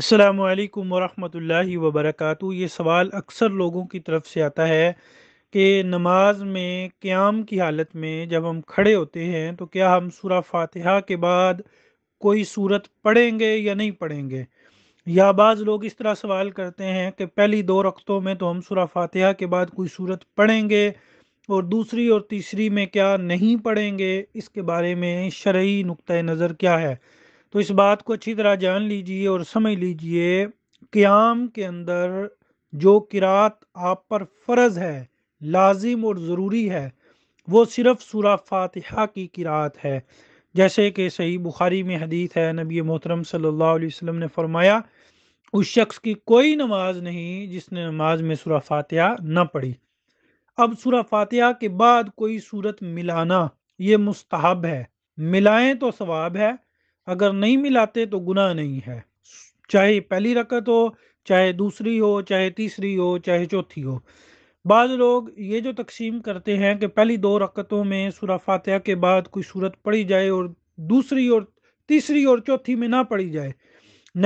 असलकम वालेकुम वबरक ये सवाल अक्सर लोगों की तरफ से आता है कि नमाज में क़्याम की हालत में जब हम खड़े होते हैं तो क्या हम सूरा फातिहा के बाद कोई सूरत पढ़ेंगे या नहीं पढ़ेंगे या बाज़ लोग इस तरह सवाल करते हैं कि पहली दो रक्तों में तो हम सूरा फातिहा के बाद कोई सूरत पढ़ेंगे और दूसरी और तीसरी में क्या नहीं पढ़ेंगे इसके बारे में शर्य नुक़ नज़र क्या है तो इस बात को अच्छी तरह जान लीजिए और समझ लीजिए क़्याम के अंदर जो किरात आप पर फ़र्ज है लाजिम और ज़रूरी है वो सिर्फ़ सूरा फातिहा की किरात है जैसे कि सही बुखारी में हदीत है नबी मोहतरम सल्लल्लाहु अलैहि वसल्लम ने फरमाया उस शख्स की कोई नमाज नहीं जिसने नमाज में सूरा फातिहा न पढ़ी अब सूरा फातिहा के बाद कोई सूरत मिलाना ये मुस्तहब है मिलाएं तो सवाब है अगर नहीं मिलाते तो गुनाह नहीं है चाहे पहली रकत हो चाहे दूसरी हो चाहे तीसरी हो चाहे चौथी हो बाद लोग ये जो तकसीम करते हैं कि पहली दो रकतों में सूरा फातह के बाद कोई सूरत पढ़ी जाए और दूसरी और तीसरी और चौथी में ना पढ़ी जाए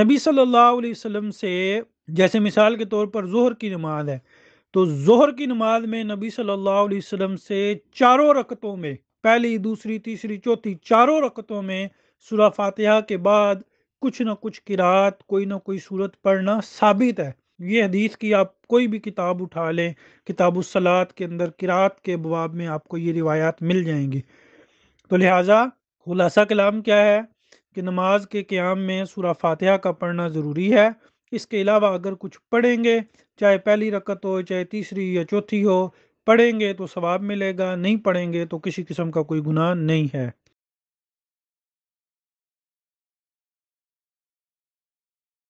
नबी सल्लल्लाहु अलैहि वसल्लम से जैसे मिसाल के तौर पर जोहर की नमाज है तो जोहर की नमाज में नबी सल्लल्लाहु अलैहि वसल्लम से चारों रकतों में पहली दूसरी तीसरी चौथी चारों रकतों में सुरा फातिहा के बाद कुछ ना कुछ किरात कोई ना कोई सूरत पढ़ना साबित है ये हदीस की आप कोई भी किताब उठा लें किताबुसलात के अंदर किरात के बवाब में आपको ये रिवायात मिल जाएंगी तो लिहाजा खुलासा कलाम क्या है कि नमाज के क़्याम में सूरा फातिहा का पढ़ना ज़रूरी है इसके अलावा अगर कुछ पढ़ेंगे चाहे पहली रकत हो चाहे तीसरी या चौथी हो पढ़ेंगे तो सवाब मिलेगा नहीं पढ़ेंगे तो किसी किस्म का कोई गुनाह नहीं है